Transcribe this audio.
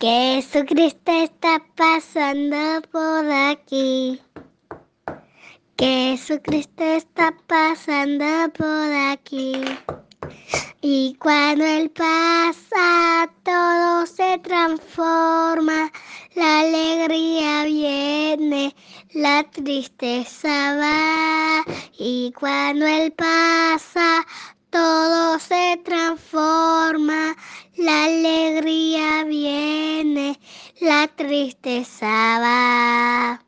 Jesucristo está pasando por aquí. Que Jesucristo está pasando por aquí. Y cuando Él pasa, todo se transforma. La alegría viene, la tristeza va. Y cuando Él pasa, la tristeza va.